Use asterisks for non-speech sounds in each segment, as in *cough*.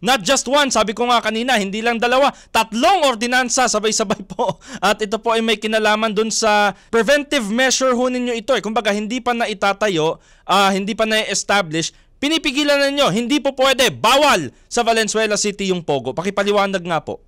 Not just one, sabi ko nga kanina, hindi lang dalawa, tatlong ordinansa sabay-sabay po. *laughs* At ito po ay may kinalaman dun sa preventive measure ho ninyo ito. Eh. Kumbaga, hindi pa na itatayo, uh, ah, hindi pa na-establish, pinipigilan na ninyo, hindi po pwede, bawal sa Valenzuela City yung Pogo. Pakipaliwanag nga po.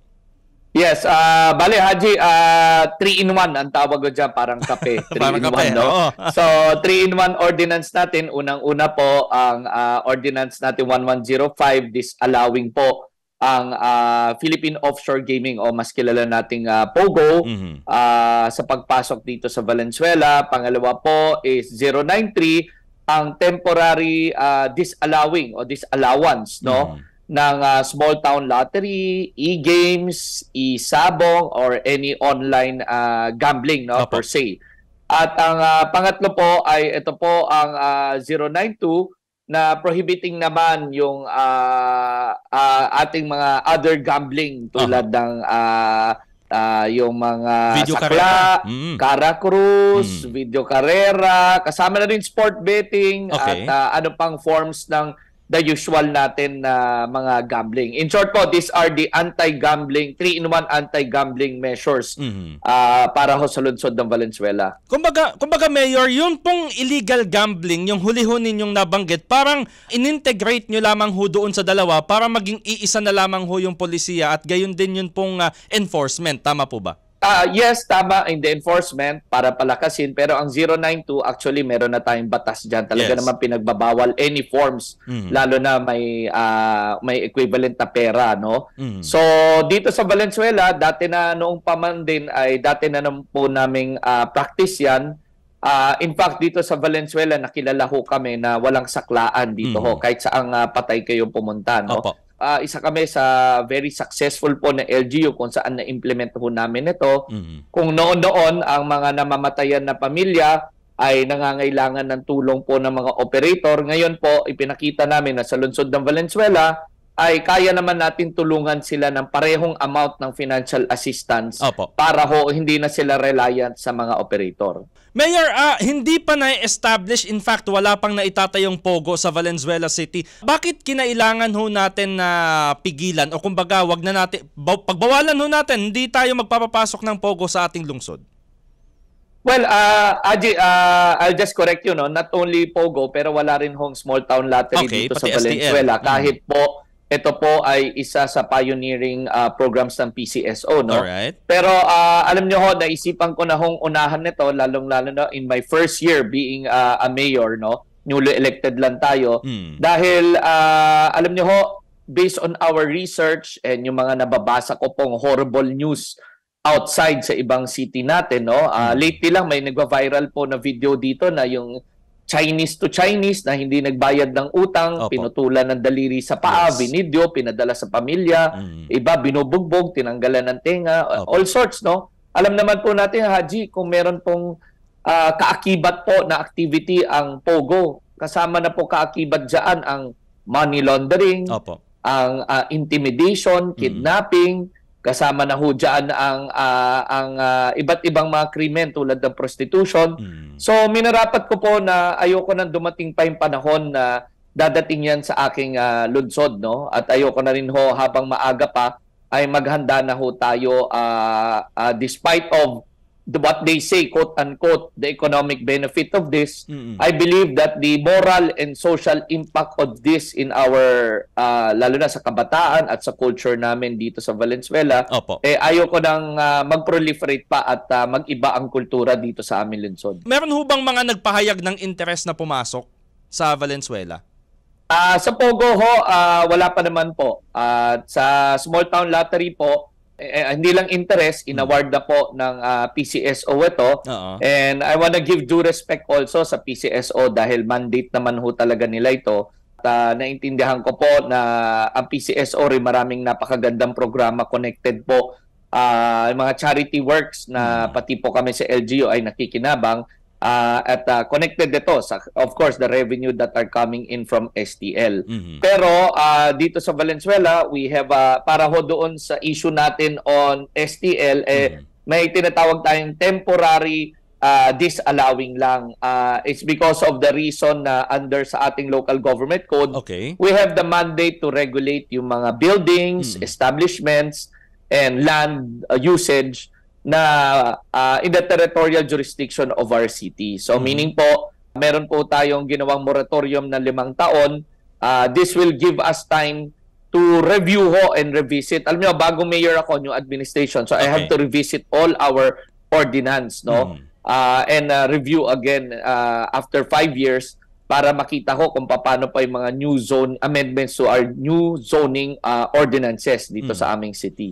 Yes, uh, ah, bali Haji, uh, 3 in 1 ang tawag ko dyan, parang kape. 3 in 1, no? So, 3 in 1 ordinance natin. Unang-una po ang uh, ordinance natin 1105 disallowing po ang uh, Philippine Offshore Gaming o mas kilala nating uh, POGO mm-hmm. uh, sa pagpasok dito sa Valenzuela. Pangalawa po is 093 ang temporary uh, disallowing o disallowance, no? Mm-hmm ng uh, small town lottery, e-games, e-sabong or any online uh, gambling no Apo. per se. At ang uh, pangatlo po ay ito po ang uh, 092 na prohibiting naman yung uh, uh, ating mga other gambling tulad uh-huh. ng uh, uh, yung mga video sakla, carrera. Mm. cara mm. video carrera, kasama na rin sport betting okay. at uh, ano pang forms ng the usual natin na mga gambling. In short po, these are the anti-gambling, 3-in-1 anti-gambling measures mm-hmm. uh, para ho sa lungsod ng Valenzuela. Kumbaga, kumbaga Mayor, yung pong illegal gambling, yung huli huli ninyong nabanggit, parang inintegrate nyo lamang ho doon sa dalawa para maging iisa na lamang ho yung polisiya at gayon din yun pong uh, enforcement. Tama po ba? uh, yes, tama in the enforcement para palakasin. Pero ang 092, actually, meron na tayong batas dyan. Talaga yes. naman pinagbabawal any forms, mm. lalo na may, uh, may equivalent na pera. No? Mm. So, dito sa Valenzuela, dati na noong paman din, ay dati na naman po naming uh, practice yan. Uh, in fact, dito sa Valenzuela, nakilala ho kami na walang saklaan dito mm. ho, kahit saang uh, patay kayong pumunta. No? Opo uh, isa kami sa very successful po na LGU kung saan na-implement po namin ito. Mm-hmm. Kung noon-noon ang mga namamatayan na pamilya ay nangangailangan ng tulong po ng mga operator. Ngayon po, ipinakita namin na sa lungsod ng Valenzuela, ay kaya naman natin tulungan sila ng parehong amount ng financial assistance Opo. para ho hindi na sila reliant sa mga operator. Mayor, uh, hindi pa na-establish, in fact wala pang naitatayong pogo sa Valenzuela City. Bakit kinailangan ho natin na pigilan o kumbaga wag na natin pagbawalan ho natin, hindi tayo magpapapasok ng pogo sa ating lungsod? Well, uh, Aji, uh, I'll just correct you, no? not only Pogo, pero wala rin hong small town lottery okay, dito sa STL. Valenzuela. Mm. Kahit mm. po ito po ay isa sa pioneering uh, programs ng PCSO no. Alright. Pero uh, alam niyo ho naisipan ko na hong unahan nito lalong-lalo na in my first year being uh, a mayor no. Newly elected lang tayo hmm. dahil uh, alam niyo ho based on our research and yung mga nababasa ko pong horrible news outside sa ibang city natin no. Uh, hmm. lately lang may nagwa viral po na video dito na yung Chinese to Chinese na hindi nagbayad ng utang, Opo. pinutulan ng daliri sa paa, yes. binidyo, pinadala sa pamilya, mm. iba binubugbog, tinanggalan ng tenga, Opo. all sorts, no? Alam naman po natin, Haji, kung meron pong uh, kaakibat po na activity ang POGO, kasama na po kaakibat dyan ang money laundering, Opo. ang uh, intimidation, mm. kidnapping, mm kasama na ho dyan ang, uh, ang uh, iba't ibang mga krimen tulad ng prostitution. Mm. So minarapat ko po na ayoko nang dumating pa yung panahon na dadating yan sa aking uh, lunsod. No? At ayoko na rin ho habang maaga pa ay maghanda na ho tayo uh, uh, despite of the, what they say, quote unquote, the economic benefit of this, mm-hmm. I believe that the moral and social impact of this in our, uh, lalo na sa kabataan at sa culture namin dito sa Valenzuela, Opo. eh ayoko nang uh, mag-proliferate pa at uh, mag-iba ang kultura dito sa amin Lungsod. Meron ho bang mga nagpahayag ng interest na pumasok sa Valenzuela? Uh, sa Pogo ho, uh, wala pa naman po. At uh, sa Small Town Lottery po, eh, eh, hindi lang interest, hmm. inaward na po ng uh, ah, PCSO ito. Uh-oh. And I want to give due respect also sa PCSO dahil mandate naman ho talaga nila ito. At uh, naintindihan ko po na ang PCSO ay maraming napakagandang programa connected po uh, mga charity works na hmm. pati po kami sa LGU ay nakikinabang uh, at uh, connected dito sa of course the revenue that are coming in from STL. Mm-hmm. Pero uh, dito sa Valenzuela, we have uh, para ho doon sa issue natin on STL eh mm-hmm. may tinatawag tayong temporary uh, disallowing lang. Uh, it's because of the reason na under sa ating local government code, okay. we have the mandate to regulate yung mga buildings, mm-hmm. establishments, and land uh, usage na uh, in the territorial jurisdiction of our city. So mm-hmm. meaning po, meron po tayong ginawang moratorium na limang taon. Uh, this will give us time to review ho and revisit. Alam niyo, bago mayor ako, new administration. So okay. I have to revisit all our ordinance, no? Mm-hmm. Uh, and uh, review again uh, after five years para makita ko kung paano pa yung mga new zone amendments to our new zoning uh, ordinances dito mm. sa aming city.